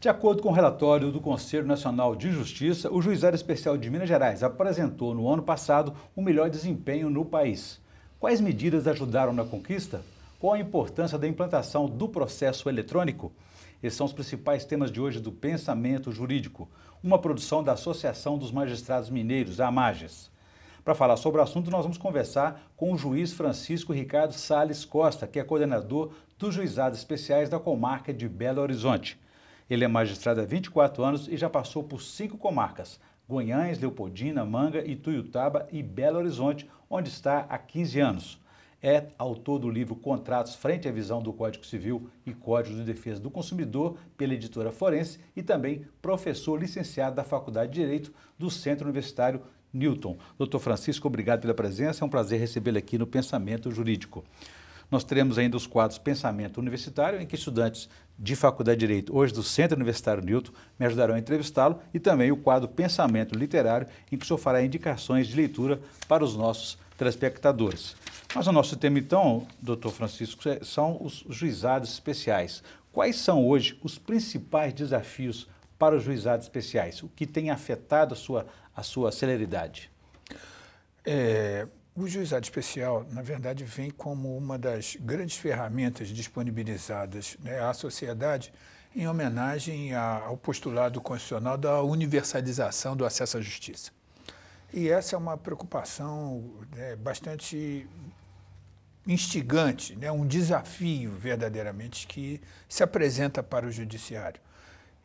De acordo com o relatório do Conselho Nacional de Justiça, o Juizado Especial de Minas Gerais apresentou no ano passado o um melhor desempenho no país. Quais medidas ajudaram na conquista? Qual a importância da implantação do processo eletrônico? Esses são os principais temas de hoje do Pensamento Jurídico, uma produção da Associação dos Magistrados Mineiros, a AMAGES. Para falar sobre o assunto, nós vamos conversar com o juiz Francisco Ricardo Sales Costa, que é coordenador dos Juizados Especiais da Comarca de Belo Horizonte. Ele é magistrado há 24 anos e já passou por cinco comarcas: Goiânia, Leopoldina, Manga, Ituiutaba e Belo Horizonte, onde está há 15 anos. É autor do livro Contratos Frente à Visão do Código Civil e Código de Defesa do Consumidor, pela editora Forense, e também professor licenciado da Faculdade de Direito do Centro Universitário Newton. Doutor Francisco, obrigado pela presença. É um prazer recebê-lo aqui no Pensamento Jurídico. Nós teremos ainda os quadros Pensamento Universitário, em que estudantes de Faculdade de Direito, hoje do Centro Universitário Newton, me ajudarão a entrevistá-lo, e também o quadro Pensamento Literário, em que o senhor fará indicações de leitura para os nossos telespectadores. Mas o nosso tema, então, doutor Francisco, é, são os juizados especiais. Quais são hoje os principais desafios para os juizados especiais? O que tem afetado a sua, a sua celeridade? É, o juizado especial, na verdade, vem como uma das grandes ferramentas disponibilizadas né, à sociedade em homenagem ao postulado constitucional da universalização do acesso à justiça. E essa é uma preocupação né, bastante instigante, né, um desafio verdadeiramente que se apresenta para o judiciário.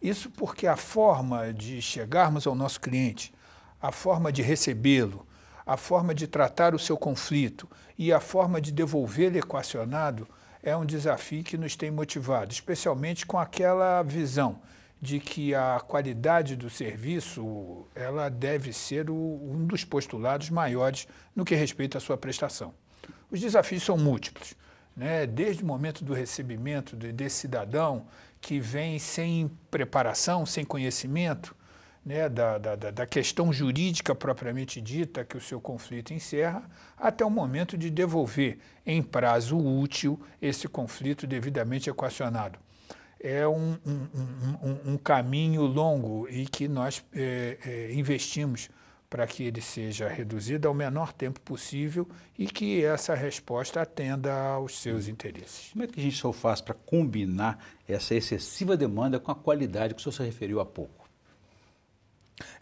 Isso porque a forma de chegarmos ao nosso cliente, a forma de recebê-lo, a forma de tratar o seu conflito e a forma de devolvê-lo equacionado é um desafio que nos tem motivado, especialmente com aquela visão de que a qualidade do serviço ela deve ser o, um dos postulados maiores no que respeita à sua prestação. Os desafios são múltiplos, né? desde o momento do recebimento de, desse cidadão que vem sem preparação, sem conhecimento né? da, da, da questão jurídica propriamente dita que o seu conflito encerra, até o momento de devolver em prazo útil esse conflito devidamente equacionado é um, um, um, um caminho longo e que nós é, é, investimos para que ele seja reduzido ao menor tempo possível e que essa resposta atenda aos seus interesses. Como é que a gente só faz para combinar essa excessiva demanda com a qualidade que o senhor se referiu há pouco?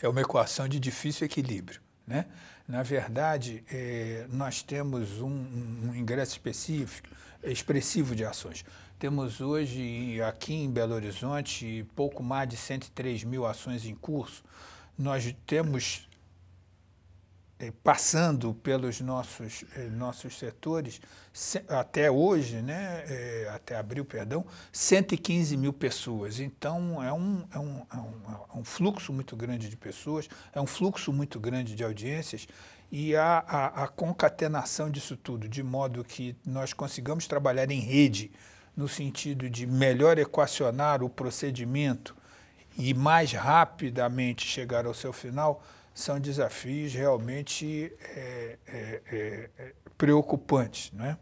É uma equação de difícil equilíbrio. Né? Na verdade, é, nós temos um, um ingresso específico expressivo de ações. Temos hoje, aqui em Belo Horizonte, pouco mais de 103 mil ações em curso. Nós temos, eh, passando pelos nossos, eh, nossos setores, até hoje, né, eh, até abril, perdão, 115 mil pessoas. Então, é um, é, um, é um, é um fluxo muito grande de pessoas, é um fluxo muito grande de audiências e a, a, a concatenação disso tudo, de modo que nós consigamos trabalhar em rede, no sentido de melhor equacionar o procedimento e mais rapidamente chegar ao seu final, são desafios realmente é, é, é, é preocupantes. Né?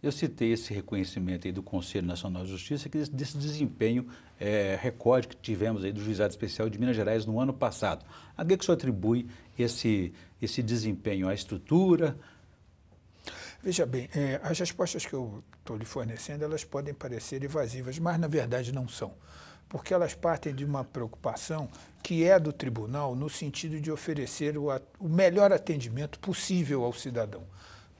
Eu citei esse reconhecimento aí do Conselho Nacional de Justiça, que desse, desse desempenho é, recorde que tivemos aí do Juizado Especial de Minas Gerais no ano passado. A que o senhor atribui esse esse desempenho a estrutura? Veja bem, é, as respostas que eu estou lhe fornecendo, elas podem parecer evasivas, mas na verdade não são porque elas partem de uma preocupação que é do tribunal no sentido de oferecer o, o, melhor atendimento possível ao cidadão.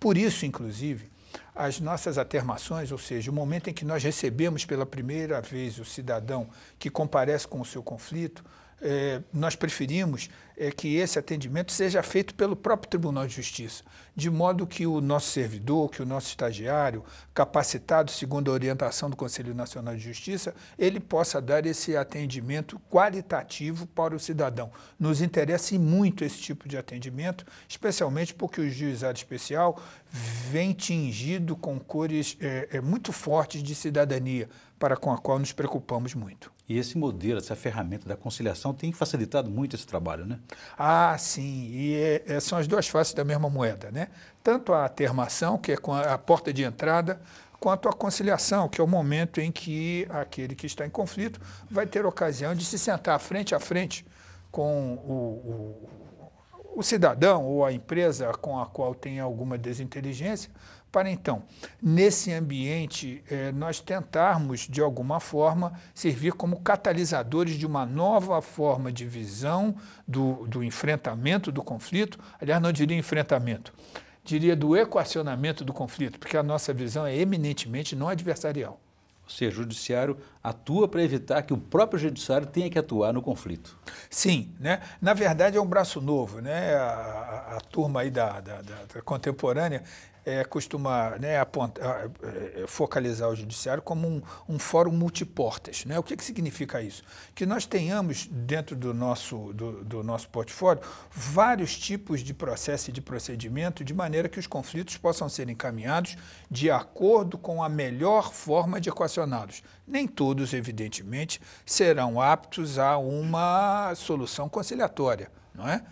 Por isso, inclusive, as nossas atermações, ou seja, o momento em que nós recebemos pela primeira vez o cidadão que comparece com o seu conflito, é, nós preferimos é, que esse atendimento seja feito pelo próprio Tribunal de Justiça, de modo que o nosso servidor, que o nosso estagiário, capacitado segundo a orientação do Conselho Nacional de Justiça, ele possa dar esse atendimento qualitativo para o cidadão. Nos interessa muito esse tipo de atendimento, especialmente porque o juizado especial vem tingido com cores é, é muito fortes de cidadania, para com a qual nos preocupamos muito. E esse modelo, essa ferramenta da conciliação tem facilitado muito esse trabalho, né? Ah, sim. E é, é, são as duas faces da mesma moeda, né? Tanto a termação, que é a porta de entrada, quanto a conciliação, que é o momento em que aquele que está em conflito vai ter ocasião de se sentar frente a frente com o, o, o cidadão ou a empresa com a qual tem alguma desinteligência para então, nesse ambiente, eh, nós tentarmos, de alguma forma, servir como catalisadores de uma nova forma de visão do, do enfrentamento do conflito. Aliás, não diria enfrentamento, diria do equacionamento do conflito, porque a nossa visão é eminentemente não adversarial. Ou seja, o judiciário atua para evitar que o próprio judiciário tenha que atuar no conflito. Sim, né? na verdade é um braço novo. Né? A, a, a turma aí da, da, da, da contemporânea é, costuma né, é, focalizar o judiciário como um, um fórum multiportas. Né? O que, que significa isso? Que nós tenhamos dentro do nosso, do, do nosso portfólio vários tipos de processo e de procedimento, de maneira que os conflitos possam ser encaminhados de acordo com a melhor forma de equacioná-los. Nem todos, evidentemente, serão aptos a uma solução conciliatória, não é?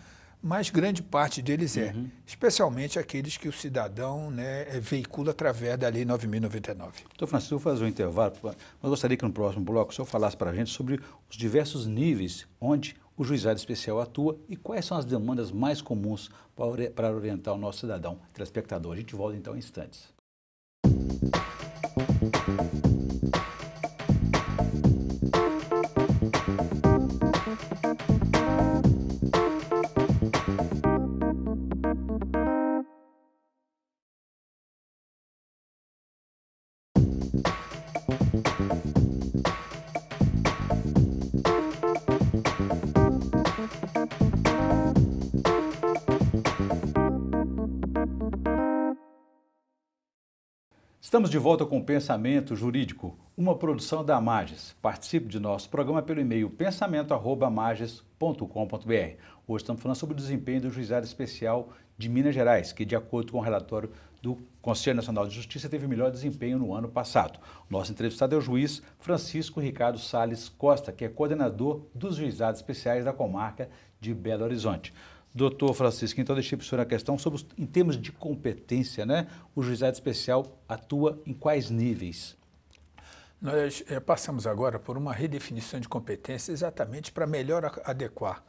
mas grande parte deles é, uhum. especialmente aqueles que o cidadão né, é, veicula através da Lei 9.099. Doutor Francisco, vou fazer um intervalo, mas gostaria que no próximo bloco o senhor falasse para a gente sobre os diversos níveis onde o juizado especial atua e quais são as demandas mais comuns para orientar o nosso cidadão telespectador. A gente volta então em instantes. Música Estamos de volta com o Pensamento Jurídico, uma produção da Magis. Participe de nosso programa pelo e-mail pensamento.magis.com.br. Hoje estamos falando sobre o desempenho do Juizado Especial de Minas Gerais, que, de acordo com o relatório do Conselho Nacional de Justiça, teve melhor desempenho no ano passado. Nosso entrevistado é o juiz Francisco Ricardo Sales Costa, que é coordenador dos Juizados Especiais da comarca de Belo Horizonte. Doutor Francisco, então deixei para o senhor a questão sobre, em termos de competência, né? O juizado especial atua em quais níveis? Nós é, passamos agora por uma redefinição de competência exatamente para melhor adequar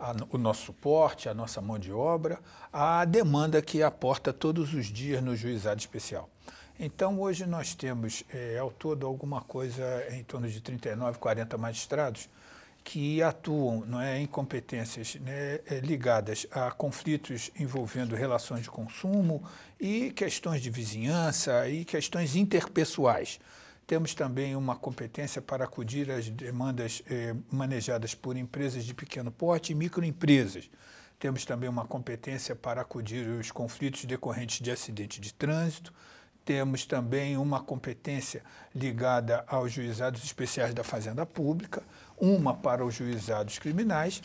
a, o nosso suporte, a nossa mão de obra, à demanda que aporta todos os dias no juizado especial. Então, hoje nós temos, é, ao todo, alguma coisa em torno de 39, 40 magistrados que atuam não é, em competências né, é, ligadas a conflitos envolvendo relações de consumo e questões de vizinhança e questões interpessoais. Temos também uma competência para acudir às demandas eh, manejadas por empresas de pequeno porte e microempresas. Temos também uma competência para acudir os conflitos decorrentes de acidente de trânsito, temos também uma competência ligada aos juizados especiais da Fazenda Pública, uma para os juizados criminais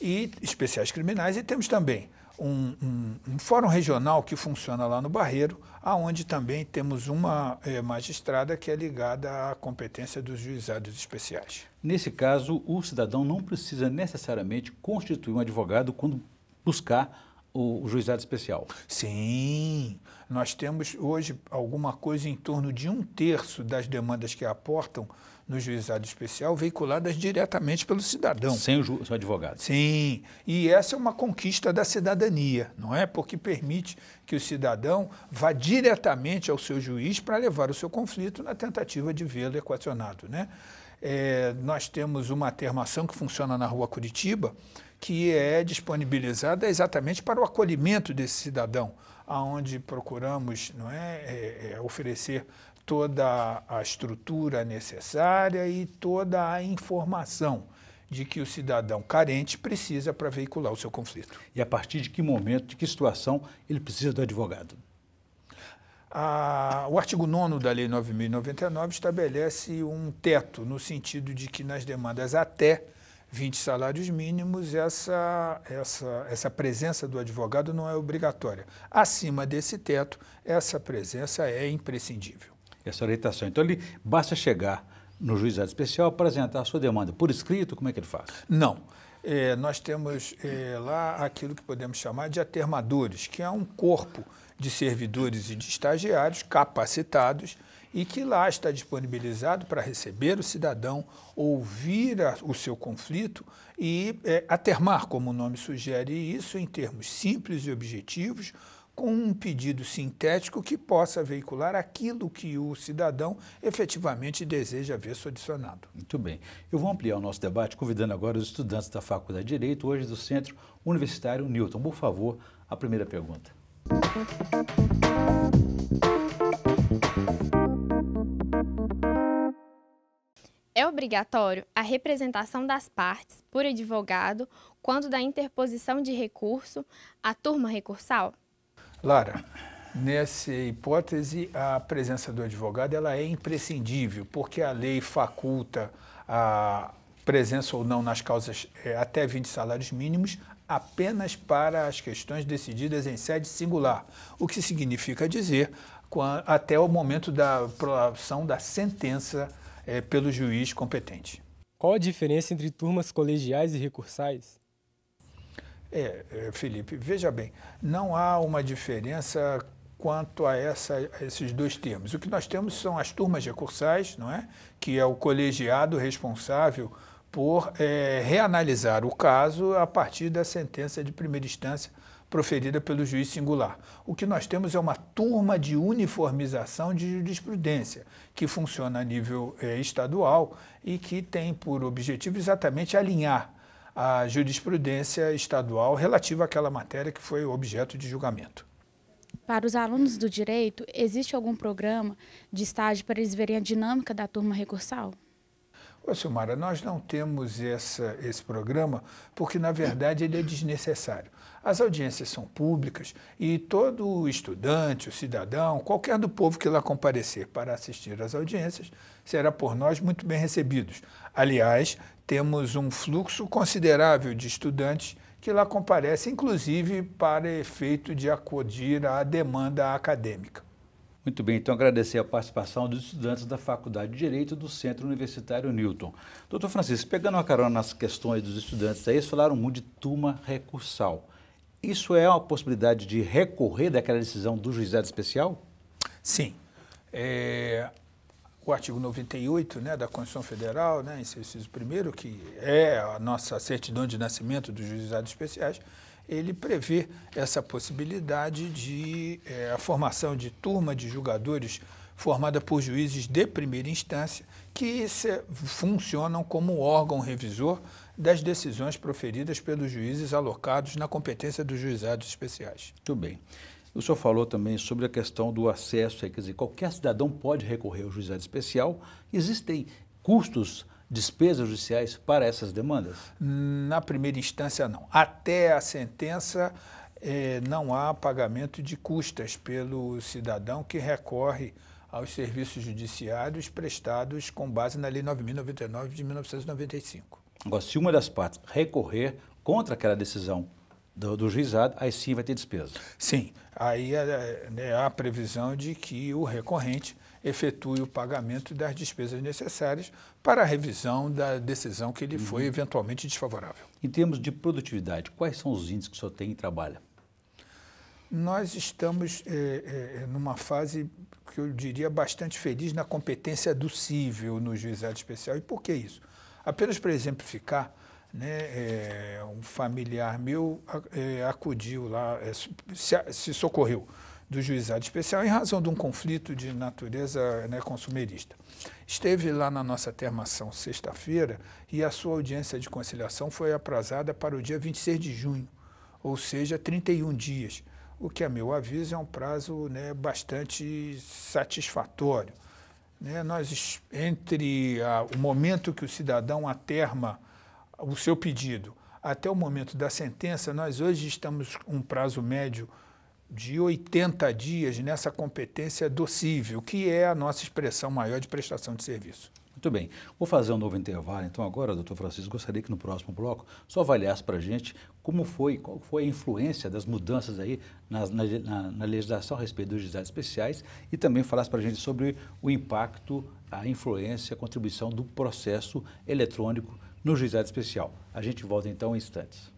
e especiais criminais, e temos também um, um, um fórum regional que funciona lá no Barreiro, aonde também temos uma eh, magistrada que é ligada à competência dos juizados especiais. Nesse caso, o cidadão não precisa necessariamente constituir um advogado quando buscar o, o juizado especial. Sim, nós temos hoje alguma coisa em torno de um terço das demandas que aportam no juizado especial veiculadas diretamente pelo cidadão. Sem o, ju- seu advogado. Sim, e essa é uma conquista da cidadania, não é? Porque permite que o cidadão vá diretamente ao seu juiz para levar o seu conflito na tentativa de vê-lo equacionado, né? É, nós temos uma termação que funciona na rua Curitiba, que é disponibilizada exatamente para o acolhimento desse cidadão, aonde procuramos não é, é, é oferecer toda a estrutura necessária e toda a informação de que o cidadão carente precisa para veicular o seu conflito. E a partir de que momento, de que situação ele precisa do advogado? o artigo 9 da Lei 9.099 estabelece um teto, no sentido de que nas demandas até 20 salários mínimos, essa, essa, essa presença do advogado não é obrigatória. Acima desse teto, essa presença é imprescindível. Essa orientação. Então, ele basta chegar no juizado especial, apresentar a sua demanda por escrito, como é que ele faz? Não. É, nós temos é, lá aquilo que podemos chamar de atermadores, que é um corpo de servidores e de estagiários capacitados e que lá está disponibilizado para receber o cidadão, ouvir a, o seu conflito e é, atermar, como o nome sugere, isso em termos simples e objetivos, com um pedido sintético que possa veicular aquilo que o cidadão efetivamente deseja ver solucionado. Muito bem. Eu vou ampliar o nosso debate convidando agora os estudantes da Faculdade de Direito, hoje do Centro Universitário Newton. Por favor, a primeira pergunta. Música É obrigatório a representação das partes por advogado quando da interposição de recurso à turma recursal? Lara, nessa hipótese, a presença do advogado ela é imprescindível, porque a lei faculta a presença ou não nas causas é, até 20 salários mínimos apenas para as questões decididas em sede singular, o que significa dizer até o momento da aprovação da sentença é, pelo juiz competente. Qual a diferença entre turmas colegiais e recursais? É, é, Felipe, veja bem, não há uma diferença quanto a, essa, a, esses dois termos. O que nós temos são as turmas recursais, não é? que é o colegiado responsável por é, reanalisar o caso a partir da sentença de primeira instância proferida pelo juiz singular. O que nós temos é uma turma de uniformização de jurisprudência, que funciona a nível eh, estadual e que tem por objetivo exatamente alinhar a jurisprudência estadual relativa àquela matéria que foi objeto de julgamento. Para os alunos do direito, existe algum programa de estágio para eles verem a dinâmica da turma recursal? Ô, Silmara, nós não temos essa, esse programa porque, na verdade, ele é desnecessário. As audiências são públicas e todo estudante, o cidadão, qualquer do povo que lá comparecer para assistir às audiências, será por nós muito bem recebidos. Aliás, temos um fluxo considerável de estudantes que lá comparecem, inclusive para efeito de acudir à demanda acadêmica. Muito bem, então agradecer a participação dos estudantes da Faculdade de Direito do Centro Universitário Newton. Doutor Francisco, pegando uma carona nas questões dos estudantes aí, eles falaram muito de turma recursal. Isso é uma possibilidade de recorrer daquela decisão do juizado especial? Sim. É, o artigo 98 né, da Constituição Federal, né, inciso primeiro, que é a nossa certidão de nascimento dos juizados especiais, ele prevê essa possibilidade de é, a formação de turma de julgadores formada por juízes de primeira instância que se, funcionam como órgão revisor das decisões proferidas pelos juízes alocados na competência dos juizados especiais. Muito bem. O senhor falou também sobre a questão do acesso, é, quer dizer, qualquer cidadão pode recorrer ao juizado especial. Existem custos despesas judiciais para essas demandas? Na primeira instância, não. Até a sentença, eh, não há pagamento de custas pelo cidadão que recorre aos serviços judiciários prestados com base na Lei 9.099 de 1995. Agora, se uma das partes recorrer contra aquela decisão do, do juizado, aí sim vai ter despesa. Sim, aí eh, né, há a previsão de que o recorrente efetue o pagamento das despesas necessárias para a revisão da decisão que lhe uhum. foi eventualmente desfavorável. Em termos de produtividade, quais são os índices que o senhor tem e trabalha? Nós estamos é, é, numa fase que eu diria bastante feliz na competência do cível no juizado especial. E por que isso? Apenas para exemplificar, né, é, um familiar meu acudiu lá, se, se socorreu do juizado especial em razão de um conflito de natureza né, consumerista. Esteve lá na nossa termação sexta-feira e a sua audiência de conciliação foi aprazada para o dia 26 de junho, ou seja, 31 dias, o que, a meu aviso, é um prazo né, bastante satisfatório. Né, nós, entre a, o momento que o cidadão aterma o seu pedido até o momento da sentença, nós hoje estamos um prazo médio de 80 dias nessa competência docível, que é a nossa expressão maior de prestação de serviço. Muito bem. Vou fazer um novo intervalo, então, agora, doutor Francisco, gostaria que no próximo bloco só avaliasse para a gente como foi, qual foi a influência das mudanças aí na, na, na legislação a respeito dos juizados especiais e também falasse para a gente sobre o impacto, a influência, a contribuição do processo eletrônico no juizado especial. A gente volta então em instantes.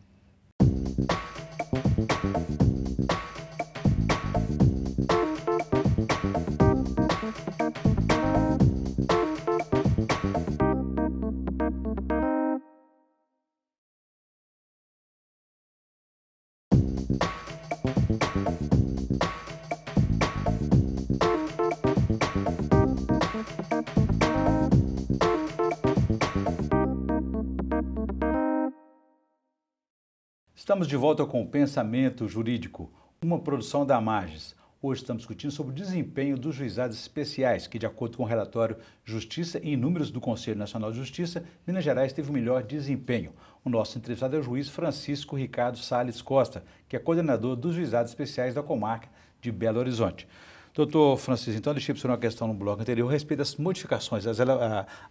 Estamos de volta com o Pensamento Jurídico, uma produção da Magis. Hoje estamos discutindo sobre o desempenho dos juizados especiais, que, de acordo com o relatório Justiça e Números do Conselho Nacional de Justiça, Minas Gerais teve o melhor desempenho. O nosso entrevistado é o juiz Francisco Ricardo Sales Costa, que é coordenador dos juizados especiais da comarca de Belo Horizonte. Doutor Francisco, então deixei para o senhor uma questão no bloco anterior a respeito das modificações, a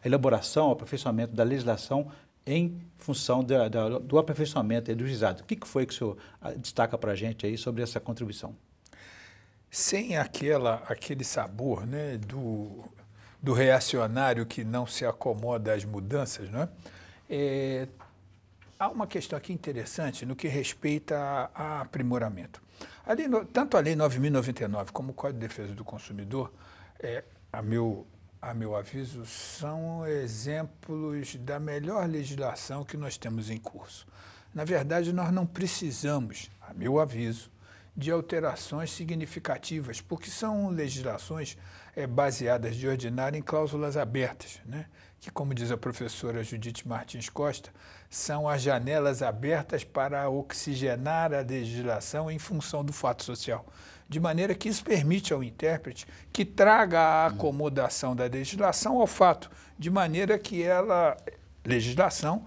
elaboração, o aperfeiçoamento da legislação em função da, da, do aperfeiçoamento do juizado. O que, que foi que o senhor ah, destaca para a gente aí sobre essa contribuição? Sem aquela, aquele sabor né, do, do reacionário que não se acomoda às mudanças, né? É, há uma questão aqui interessante no que respeita a, a aprimoramento. ali no, tanto a Lei 9.099 como o Código de Defesa do Consumidor, é, a meu a meu aviso, são exemplos da melhor legislação que nós temos em curso. Na verdade, nós não precisamos, a meu aviso, de alterações significativas, porque são legislações é, baseadas de ordinário em cláusulas abertas, né? que, como diz a professora Judith Martins Costa, são as janelas abertas para oxigenar a legislação em função do fato social de maneira que isso permite ao intérprete que traga a acomodação da legislação ao fato, de maneira que ela, legislação,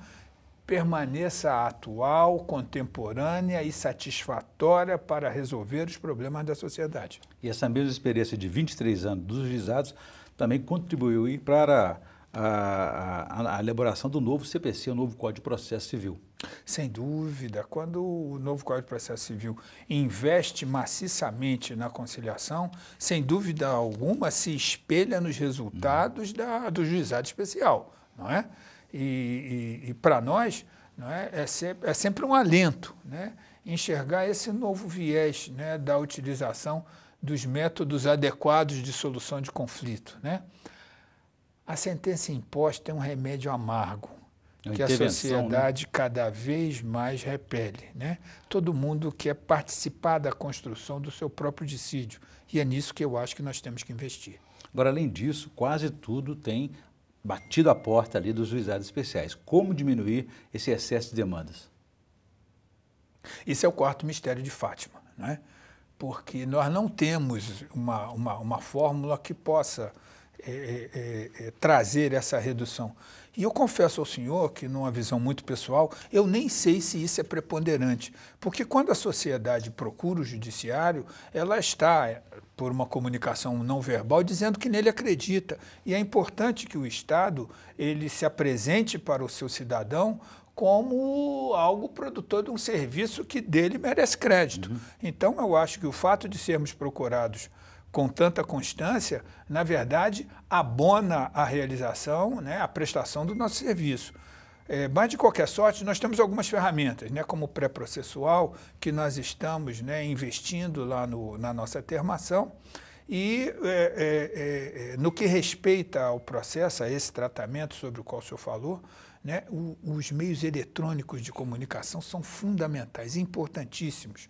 permaneça atual, contemporânea e satisfatória para resolver os problemas da sociedade. E essa mesma experiência de 23 anos dos juizados também contribuiu para a, a, a elaboração do novo CPC, o novo Código de Processo Civil. Sem dúvida, quando o novo Código de Processo Civil investe maciçamente na conciliação, sem dúvida alguma se espelha nos resultados da, do juizado especial, não é? E, e, e para nós não é? É, sempre, é sempre um alento né? enxergar esse novo viés né? da utilização dos métodos adequados de solução de conflito. Né? A sentença imposta é um remédio amargo, que a né? sociedade né? cada vez mais repele. Né? Todo mundo quer participar da construção do seu próprio dissídio. E é nisso que eu acho que nós temos que investir. Agora, além disso, quase tudo tem batido a porta ali dos juizados especiais. Como diminuir esse excesso de demandas? Isso é o quarto mistério de Fátima, né? porque nós não temos uma, uma, uma fórmula que possa é, é, é, trazer essa redução. E eu confesso ao senhor que, numa visão muito pessoal, eu nem sei se isso é preponderante, porque quando a sociedade procura o judiciário, ela está, eh, por uma comunicação não verbal, dizendo que nele acredita. E é importante que o Estado ele se apresente para o seu cidadão como algo produtor de um serviço que dele merece crédito. Uhum. Então, eu acho que o fato de sermos procurados com tanta constância, na verdade, abona a realização, né, a prestação do nosso serviço. É, mas, de qualquer sorte, nós temos algumas ferramentas, né, como o pré-processual, que nós estamos né, investindo lá no, na nossa termação. E é, é, é, é no que respeita ao processo, a esse tratamento sobre o qual o senhor falou, né, o, os meios eletrônicos de comunicação são fundamentais, importantíssimos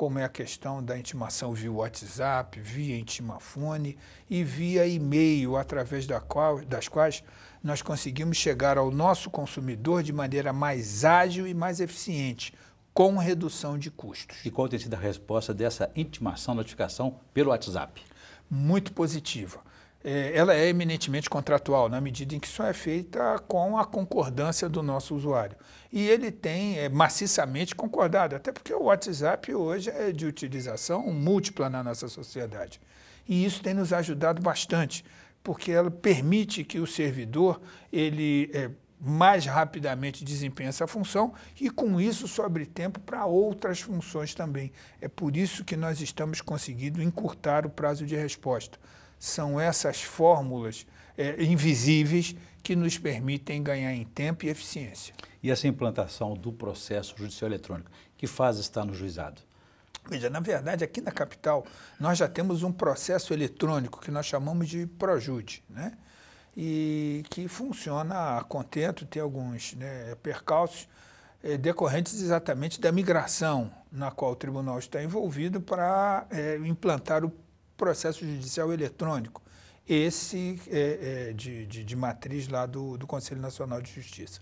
como é a questão da intimação via WhatsApp, via intimafone e via e-mail, através da qual, das quais nós conseguimos chegar ao nosso consumidor de maneira mais ágil e mais eficiente, com redução de custos. E qual tem sido a resposta dessa intimação, notificação pelo WhatsApp? Muito positiva é, ela é eminentemente contratual, na medida em que só é feita com a concordância do nosso usuário. E ele tem é, maciçamente concordado, até porque o WhatsApp hoje é de utilização múltipla na nossa sociedade. E isso tem nos ajudado bastante, porque ela permite que o servidor ele é, mais rapidamente desempenha essa função e, com isso, sobre tempo para outras funções também. É por isso que nós estamos conseguindo encurtar o prazo de resposta são essas fórmulas é, invisíveis que nos permitem ganhar em tempo e eficiência. E essa implantação do processo judicial eletrônico, que fase está no juizado? Veja, na verdade, aqui na capital, nós já temos um processo eletrônico que nós chamamos de Projude, né? e que funciona a contento, tem alguns né, percalços é, decorrentes exatamente da migração na qual o tribunal está envolvido para é, implantar o processo judicial eletrônico, esse é, é, de, de, de, matriz lá do, do Conselho Nacional de Justiça.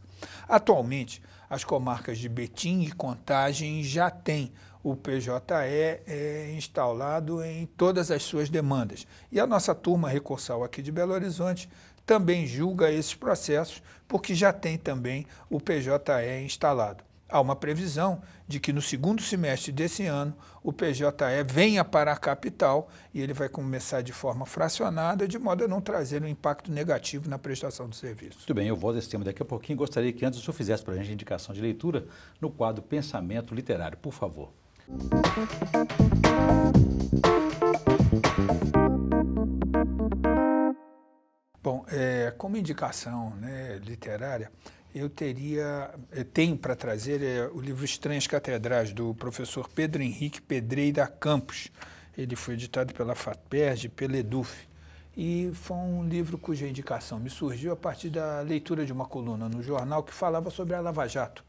Atualmente, as comarcas de Betim e Contagem já têm o PJE é instalado em todas as suas demandas. E a nossa turma recursal aqui de Belo Horizonte também julga esses processos, porque já tem também o PJE instalado há uma previsão de que no segundo semestre desse ano o PJE venha para a capital e ele vai começar de forma fracionada, de modo a não trazer um impacto negativo na prestação do serviço. Tudo bem, eu volto a esse tema daqui a pouquinho. Gostaria que antes o senhor fizesse para a gente a indicação de leitura no quadro Pensamento Literário, por favor. Bom, é, como indicação né, literária, eu teria, eu eh, tenho para trazer é, o livro Estranhas Catedrais, do professor Pedro Henrique Pedreira Campos. Ele foi editado pela FAPERJ, pela EDUF. E foi um livro cuja indicação me surgiu a partir da leitura de uma coluna no jornal que falava sobre a Lava Jato.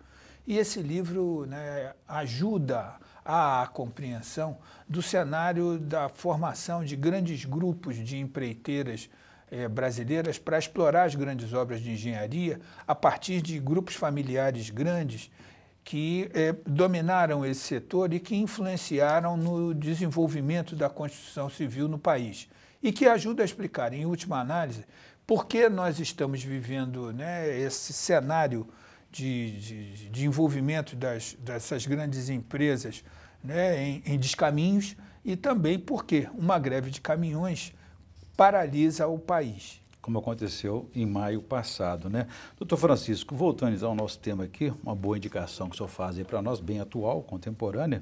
E esse livro né, ajuda à compreensão do cenário da formação de grandes grupos de empreiteiras é, brasileiras para explorar as grandes obras de engenharia a partir de grupos familiares grandes que é, dominaram esse setor e que influenciaram no desenvolvimento da construção civil no país. E que ajuda a explicar, em última análise, por que nós estamos vivendo né, esse cenário de, de, de envolvimento das, dessas grandes empresas né, em, em descaminhos e também porque uma greve de caminhões paralisa o país. Como aconteceu em maio passado, né? Doutor Francisco, voltando ao nosso tema aqui, uma boa indicação que o senhor faz aí para nós, bem atual, contemporânea.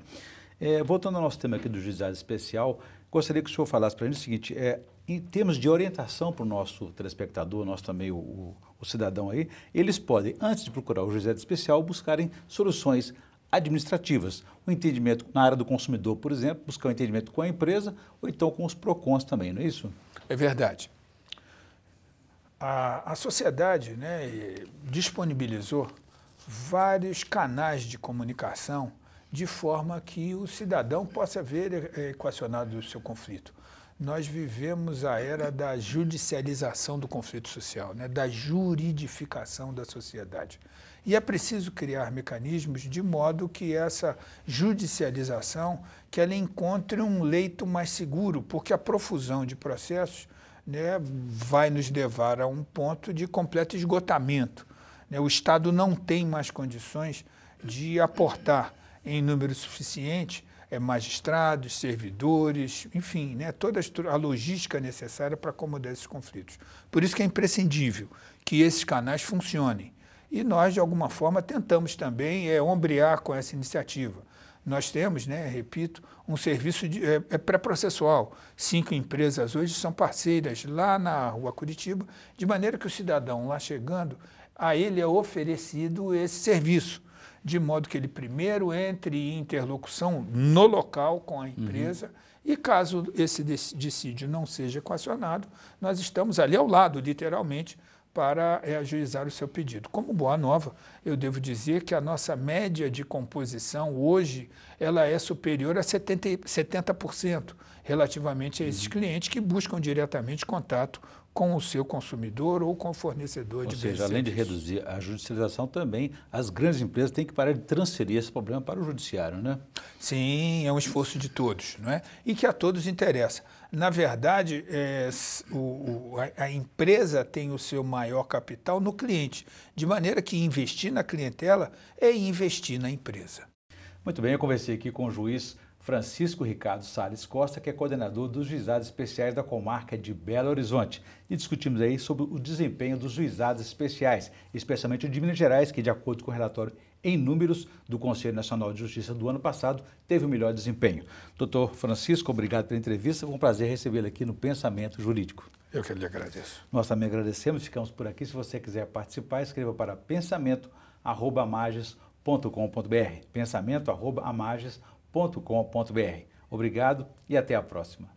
É, voltando ao nosso tema aqui do Juizado Especial, gostaria que o senhor falasse para a gente o seguinte, é, em termos de orientação para o nosso telespectador, nós também, o, o, o cidadão aí, eles podem, antes de procurar o Juizado Especial, buscarem soluções administrativas, o entendimento na área do consumidor, por exemplo, buscar o um entendimento com a empresa ou então com os PROCONs também, não é isso? É verdade. A, a sociedade né, disponibilizou vários canais de comunicação de forma que o cidadão possa ver eh, equacionado o seu conflito nós vivemos a era da judicialização do conflito social, né? da juridificação da sociedade. E é preciso criar mecanismos de modo que essa judicialização que ela encontre um leito mais seguro, porque a profusão de processos né, vai nos levar a um ponto de completo esgotamento. Né? O Estado não tem mais condições de aportar em número suficiente é, magistrados, servidores, enfim, né, toda a logística necessária para acomodar esses conflitos. Por isso que é imprescindível que esses canais funcionem. E nós, de alguma forma, tentamos também é, ombrear com essa iniciativa. Nós temos, né, repito, um serviço de, é, é pré-processual. Cinco empresas hoje são parceiras lá na rua Curitiba, de maneira que o cidadão lá chegando, a ele é oferecido esse serviço de modo que ele primeiro entre em interlocução no local com a uhum. empresa. Uhum. E caso esse dissídio não seja equacionado, nós estamos ali ao lado, literalmente, para eh, ajuizar o seu pedido. Como boa nova, eu devo dizer que a nossa média de composição hoje ela é superior a 70%, 70% relativamente a esses uhum. clientes que buscam diretamente contato com o seu consumidor ou com o fornecedor ou de seja, Além de reduzir a judicialização, também as grandes empresas têm que parar de transferir esse problema para o judiciário, né? Sim, é um esforço de todos, não é? E que a todos interessa. Na verdade, é, o, o, a, a empresa tem o seu maior capital no cliente, de maneira que investir na clientela é investir na empresa. Muito bem, eu conversei aqui com o juiz Francisco Ricardo Sales Costa, que é coordenador dos juizados especiais da comarca de Belo Horizonte. E discutimos aí sobre o desempenho dos juizados especiais, especialmente o de Minas Gerais, que, de acordo com o relatório em números do Conselho Nacional de Justiça do ano passado, teve o melhor desempenho. Doutor Francisco, obrigado pela entrevista. Foi um prazer recebê-lo aqui no Pensamento Jurídico. Eu que lhe agradeço. Nós também agradecemos, ficamos por aqui. Se você quiser participar, escreva para pensamento.com.br. Pensamento.com.br www.cultura.com.br. Obrigado e até a próxima.